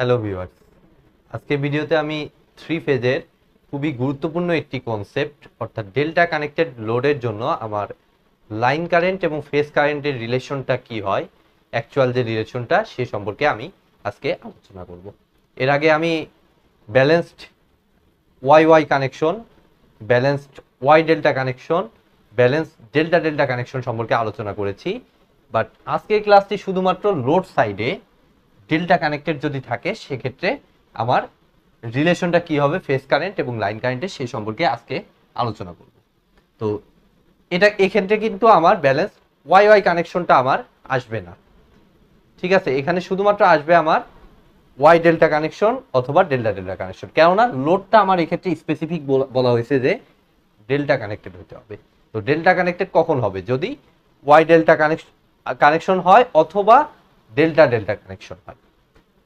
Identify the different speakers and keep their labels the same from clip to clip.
Speaker 1: hello viewers আজকে ভিডিওতে আমি থ্রি ফেজের খুবই গুরুত্বপূর্ণ একটি কনসেপ্ট অর্থাৎ ডেল্টা কানেক্টেড লোডের জন্য আমার লাইন কারেন্ট এবং ফেস কারেন্টের রিলেশনটা কি হয় অ্যাকচুয়াল যে রিলেশনটা সে সম্পর্কে আমি আজকে আলোচনা করব এর আগে আমি balanced Y Y connection balanced Y delta connection balance delta delta connection সম্পর্কে আলোচনা করেছি বাট আজকের ক্লাসটি শুধুমাত্র লোড সাইডে ডেল্টা কানেক্টেড যদি থাকে সেক্ষেত্রে আমার রিলেশনটা কি হবে ফেস কারেন্ট এবং লাইন কারেন্টের সেই সম্পর্কে আজকে আলোচনা করব তো এটা এক্ষেত্রে কিন্তু আমার ব্যালেন্স ওয়াই ওয়াই কানেকশনটা আমার আসবে না ঠিক আছে এখানে শুধুমাত্র আসবে আমার ওয়াই ডেল্টা কানেকশন অথবা ডেল্টা ডেল্টা কানেকশন কেননা লোডটা আমার এক্ষেত্রে স্পেসিফিক বলা হয়েছে যে ডেল্টা কানেক্টেড হতে হবে তো ডেল্টা কানেক্টেড কখন হবে যদি ওয়াই ডেল্টা কানেকশন কানেকশন হয় অথবা ডেল্টা ডেল্টা কানেকশন হয়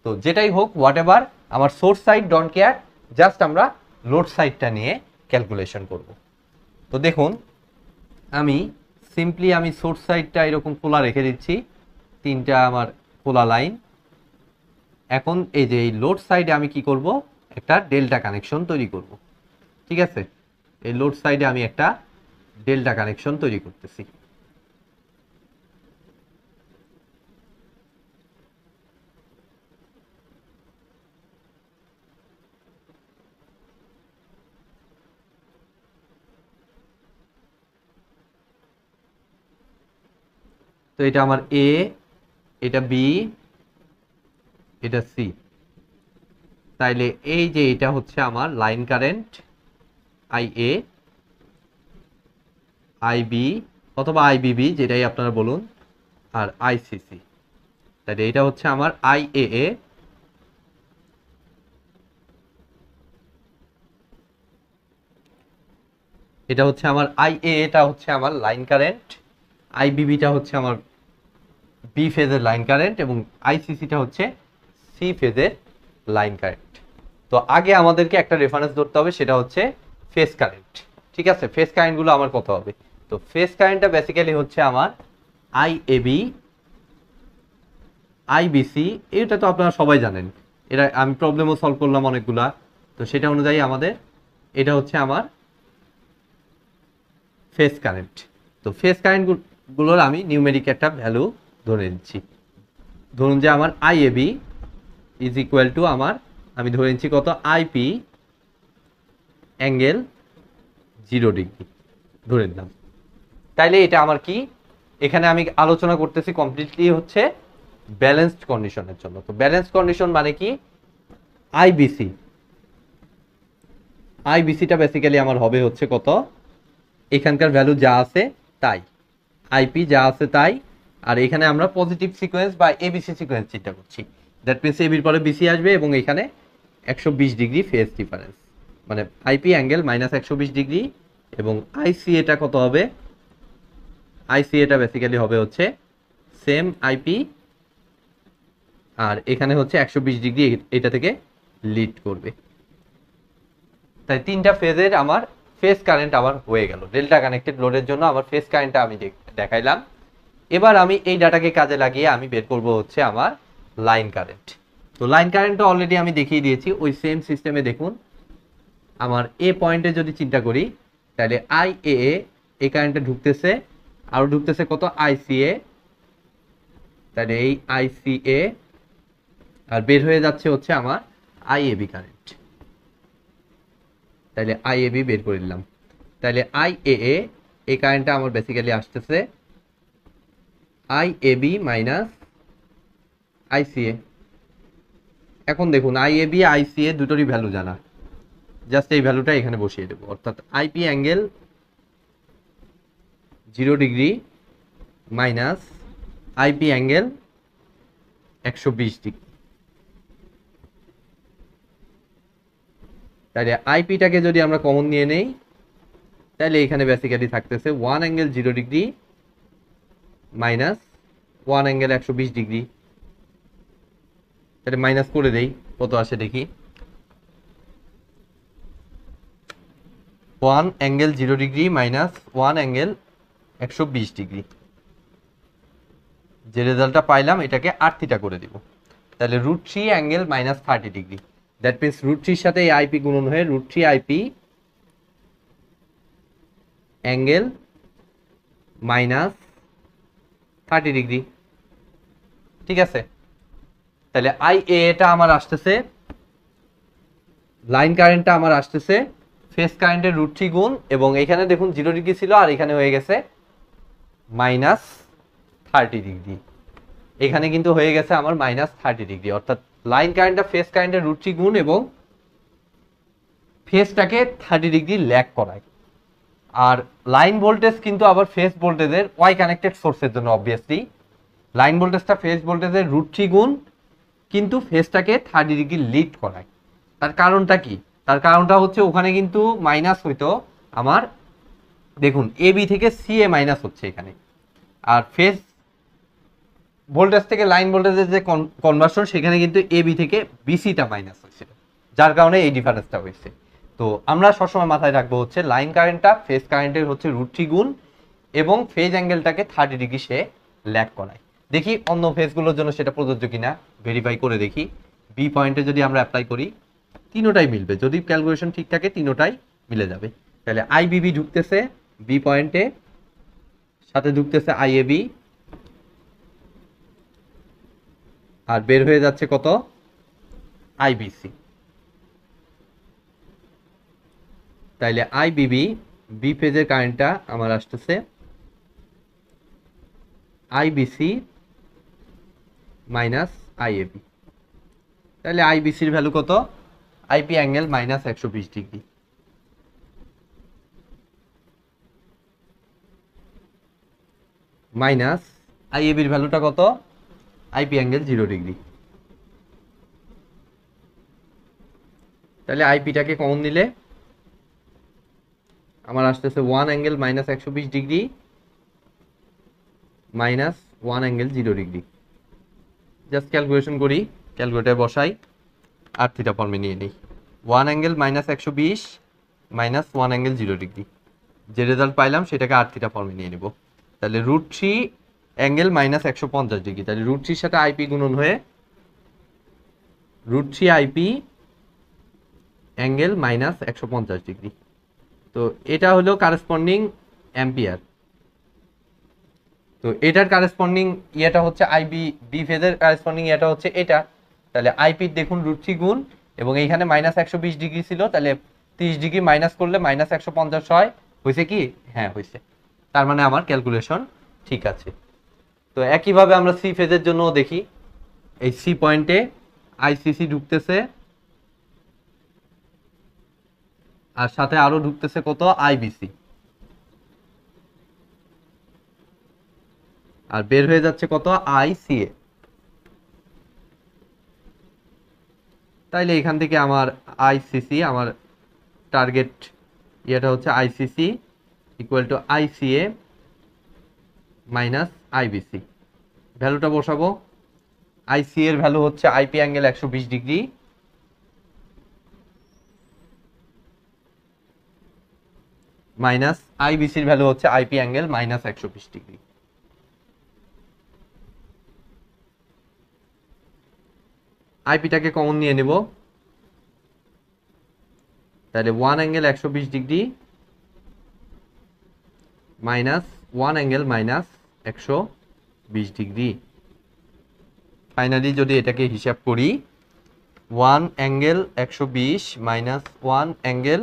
Speaker 1: তো যেটাই হোক হোয়াট এভার আমার source side don't care just আমরা লোড সাইডটা নিয়ে ক্যালকুলেশন করব তো দেখুন আমি সিম্পলি আমি সোর্স সাইডটা এরকম খোলা রেখে দিচ্ছি তিনটা আমার খোলা লাইন এখন এই যে এই লোড সাইডে আমি কি করব একটা ডেল্টা কানেকশন তৈরি করব ঠিক আছে এই লোড সাইডে আমি একটা ডেল্টা কানেকশন তৈরি করতেছি তো এটা আমার এ এটা বি এটা সি তাইলে এই যে এটা হচ্ছে আমার line current I A I B অথবা আই আইবিবি যেটাই আপনারা বলুন আর আই আইসিসি তাইলে এটা হচ্ছে আমার আই এ এটা হচ্ছে আমার আইএ এটা হচ্ছে আমার লাইন কারেন্ট আইবিবিটা হচ্ছে আমার বি ফেজের লাইন কারেন্ট এবং আইসিসিটা হচ্ছে সি ফেজের লাইন কারেন্ট তো আগে আমাদেরকে একটা রেফারেন্স ধরতে হবে সেটা হচ্ছে ফেস কারেন্ট ঠিক আছে ফেস কারেন্টগুলো আমার কত হবে তো ফেস কারেন্টটা বেসিক্যালি হচ্ছে আমার আইএবি আইবিসি এটা তো আপনারা সবাই জানেন এটা আমি প্রবলেমও সলভ করলাম অনেকগুলা তো সেটা অনুযায়ী আমাদের এটা হচ্ছে আমার ফেস কারেন্ট তো ফেস কারেন্টগুলো গুলোর আমি নিউমেরিক একটা ভ্যালু ধরে নিচ্ছি ধরুন যে আমার I A B is equal to আমার আমি ধরে নিচ্ছি কত আইপি অ্যাঙ্গেল জিরো ডিগ্রি ধরে নিলাম তাইলে এটা আমার কি এখানে আমি আলোচনা করতেছি কমপ্লিটলি হচ্ছে ব্যালেন্সড কন্ডিশনের জন্য তো ব্যালেন্স কন্ডিশন মানে কি আইবিসি আইবিসিটা বেসিক্যালি আমার হবে হচ্ছে কত এখানকার ভ্যালু যা আছে তাই আইপি যা আছে তাই আর এখানে আমরা পজিটিভ সিকোয়েন্স বা এবিসি সিকোয়েন্স চিন্তা করছি দ্যাট মিনস এবির পরে বিসি আসবে এবং এখানে একশো ডিগ্রি ফেস ডিফারেন্স মানে আইপি অ্যাঙ্গেল মাইনাস একশো ডিগ্রি এবং আইসি এটা কত হবে আইসি এটা বেসিক্যালি হবে হচ্ছে সেম আইপি আর এখানে হচ্ছে একশো ডিগ্রি এটা থেকে লিড করবে তাই তিনটা ফেজের আমার ফেস কারেন্ট আমার হয়ে গেল ডেল্টা কানেক্টেড লোডের জন্য আমার ফেস কারেন্টটা আমি দেখব দেখাইলাম এবার আমি এই ডাটাকে কাজে লাগিয়ে আমি বের করব হচ্ছে আমার লাইন কারেন্ট তো লাইন কারেন্টটা অলরেডি আমি দেখিয়ে দিয়েছি ওই সেম সিস্টেমে দেখুন আমার এ পয়েন্টে যদি চিন্তা করি তাহলে আই এ এ এই কারেন্টটা ঢুকতেছে আরও ঢুকতেছে কত আইসিএ তাহলে এই আইসিএ আর বের হয়ে যাচ্ছে হচ্ছে আমার আইএবি কারেন্ট তাহলে আইএবি বের করে নিলাম তাহলে আই এ এই কারেন্টটা আমার বেসিক্যালি আসতেছে I A B minus ICA এখন দেখুন আই এ বি আইসিএ দুটোরই ভ্যালু জানা জাস্ট এই ভ্যালুটা এখানে বসিয়ে দেবো অর্থাৎ IP angle zero degree minus IP angle একশো বিশ ডিগ্রি তাহলে আইপিটাকে যদি আমরা কমন নিয়ে নেই তাহলে এখানে বেসিক্যালি থাকতেছে one angle zero degree minus one angle একশো বিশ ডিগ্রি তাহলে মাইনাস করে দেই কত আসে দেখি one angle zero degree minus one angle একশো বিশ ডিগ্রি যে রেজাল্টটা পাইলাম এটাকে আর্থিটা করে দিব তাহলে root three angle minus thirty degree that means root থ্রির সাথে এই আইপি গুণন হয়ে root three IP angle minus thirty degree ঠিক আছে তাহলে আই এটা আমার আসতেছে লাইন কারেন্টটা আমার আসতেছে ফেস কারেন্টের রুট থ্রি গুণ এবং এখানে দেখুন জিরো ডিগ্রি ছিল আর এখানে হয়ে গেছে মাইনাস থার্টি ডিগ্রি এখানে কিন্তু হয়ে গেছে আমার মাইনাস থার্টি ডিগ্রি অর্থাৎ লাইন কারেন্টটা ফেস কারেন্টের রুট থ্রি গুণ এবং ফেসটাকে থার্টি ডিগ্রি ল্যাক করায় আর লাইন ভোল্টেজ কিন্তু আবার ফেস ভোল্টেজের ওয়াই কানেক্টেড সোর্সের জন্য অবভিয়াসলি লাইন ভোল্টেজটা ফেস ভোল্টেজের রুট থ্রি গুণ কিন্তু ফেসটাকে থার্টি ডিগ্রি লিড করায় তার কারণটা কি তার কারণটা হচ্ছে ওখানে কিন্তু মাইনাস হইতো আমার দেখুন এ বি থেকে সি এ মাইনাস হচ্ছে এখানে আর ফেস ভোল্টেজ থেকে লাইন ভোল্টেজের যে কনভার্সন সেখানে কিন্তু এ বি থেকে বিসিটা মাইনাস হচ্ছে যার কারণে এই ডিফারেন্সটা হয়েছে তো আমরা সবসময় মাথায় রাখবো হচ্ছে লাইন কারেন্টটা ফেজ কারেন্টের হচ্ছে রুটি গুণ এবং ফেজ অ্যাঙ্গেলটাকে থার্টি ডিগ্রি সে ল্যাক করায় দেখি অন্য ফেজগুলোর জন্য সেটা প্রযোজ্য কিনা ভেরিফাই করে দেখি বি পয়েন্টে যদি আমরা অ্যাপ্লাই করি তিনোটাই মিলবে যদি ক্যালকুলেশন ঠিক থাকে তিনোটাই মিলে যাবে তাহলে আইবিবি ঢুকতেছে বি পয়েন্টে সাথে ঢুকতেছে বি আর বের হয়ে যাচ্ছে কত আইবিসি তাইলে আইবিবি বি ফেজের কারেন্টটা আমার আসতেছে আইবিসি মাইনাস আইএবি তাহলে আইবিসির ভ্যালু কত আইপি অ্যাঙ্গেল মাইনাস একশো বিশ ডিগ্রি মাইনাস আইএবির ভ্যালুটা কত আইপি অ্যাঙ্গেল জিরো ডিগ্রি তাহলে আইপিটাকে কমন নিলে আমার আসতেছে ওয়ান অ্যাঙ্গেল মাইনাস একশো বিশ degree minus one angle zero degree just calculation করি ক্যালকুলেটার বসাই আর থিটা ফর্মে নিয়ে নিই ওয়ান অ্যাঙ্গেল মাইনাস একশো বিশ minus one angle zero degree যে রেজাল্ট পাইলাম সেটাকে আর থিটা ফর্মে নিয়ে নেব তাহলে রুট থ্রি অ্যাঙ্গেল মাইনাস একশো পঞ্চাশ ডিগ্রি তাহলে রুট থ্রির সাথে আইপি গুণন হয়ে root three IP angle minus একশো পঞ্চাশ ডিগ্রি তো এটা হলো কারেসপন্ডিং অ্যাম্পিয়ার তো এটার কারেসপন্ডিং ইয়েটা হচ্ছে আইবি বি ফেজের কারেসপন্ডিং ইয়েটা হচ্ছে এটা তাহলে আইপির দেখুন রুট থ্রি গুণ এবং এইখানে মাইনাস একশো বিশ ডিগ্রি ছিল তাহলে তিরিশ ডিগ্রি মাইনাস করলে মাইনাস একশো পঞ্চাশ হয় হয়েছে কি হ্যাঁ হয়েছে তার মানে আমার ক্যালকুলেশন ঠিক আছে তো একইভাবে আমরা সি ফেজের জন্য দেখি এই সি পয়েন্টে আইসিসি ঢুকতেছে আর সাথে আরো ঢুকতেছে কত আইবিসি আর বের হয়ে যাচ্ছে কত আইসিএ তাইলে এখান থেকে আমার আইসিসি আমার টার্গেট ইয়েটা হচ্ছে ICC equal to ICA minus IBC ভ্যালুটা বসাবো আইসিএর এর ভ্যালু হচ্ছে আইপি অ্যাঙ্গেল একশো ডিগ্রি মাইনাস আইবিসির ভ্যালু হচ্ছে আইপি অ্যাঙ্গেল মাইনাস একশো বিশ ডিগ্রি আইপিটাকে কমন নিয়ে নেব তাহলে ওয়ান অ্যাঙ্গেল একশো বিশ degree minus one angle minus একশো বিশ ডিগ্রি ফাইনালি যদি এটাকে হিসাব করি ওয়ান অ্যাঙ্গেল একশো বিশ মাইনাস ওয়ান অ্যাঙ্গেল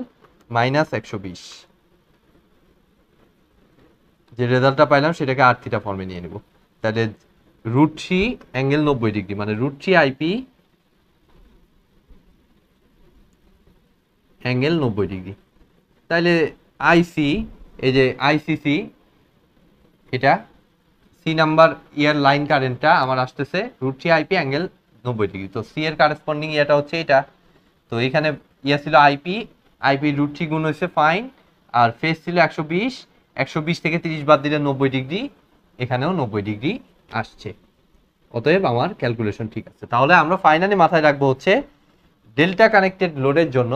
Speaker 1: মাইনাস একশো বিশ যে রেজাল্টটা পাইলাম সেটাকে আর থিটা ফর্মে নিয়ে নেব তাহলে রুট থ্রি অ্যাঙ্গেল নব্বই ডিগ্রি মানে রুট থ্রি আইপি অ্যাঙ্গেল নব্বই ডিগ্রি তাহলে আইসি এই যে আইসিসি এটা সি নাম্বার ইয়ার লাইন কারেন্টটা আমার আসতেছে রুট থ্রি আইপি অ্যাঙ্গেল নব্বই ডিগ্রি তো সি এর কারেসপন্ডিং ইয়াটা হচ্ছে এটা তো এখানে ইয়া ছিল আইপি আইপি রুট থ্রি গুণ হয়েছে ফাইন আর ফেস ছিল একশো বিশ একশো থেকে তিরিশ বাদ দিলে নব্বই ডিগ্রি এখানেও নব্বই ডিগ্রি আসছে অতএব আমার ক্যালকুলেশন ঠিক আছে তাহলে আমরা ফাইনালি মাথায় রাখবো হচ্ছে ডেল্টা কানেক্টেড লোডের জন্য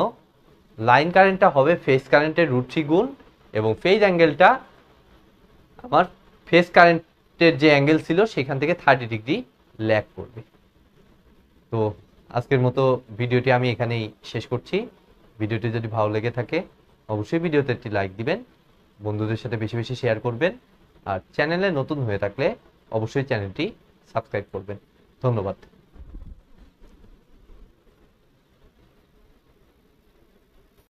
Speaker 1: লাইন কারেন্টটা হবে ফেস কারেন্টের রুট থ্রি গুণ এবং ফেজ অ্যাঙ্গেলটা আমার ফেস কারেন্টের যে অ্যাঙ্গেল ছিল সেখান থেকে থার্টি ডিগ্রি ল্যাগ করবে তো আজকের মতো ভিডিওটি আমি এখানেই শেষ করছি ভিডিওটি যদি ভালো লেগে থাকে অবশ্যই ভিডিওতে একটি লাইক দিবেন বন্ধুদের সাথে বেশি বেশি শেয়ার করবেন আর চ্যানেলে নতুন হয়ে থাকলে অবশ্যই চ্যানেলটি সাবস্ক্রাইব করবেন ধন্যবাদ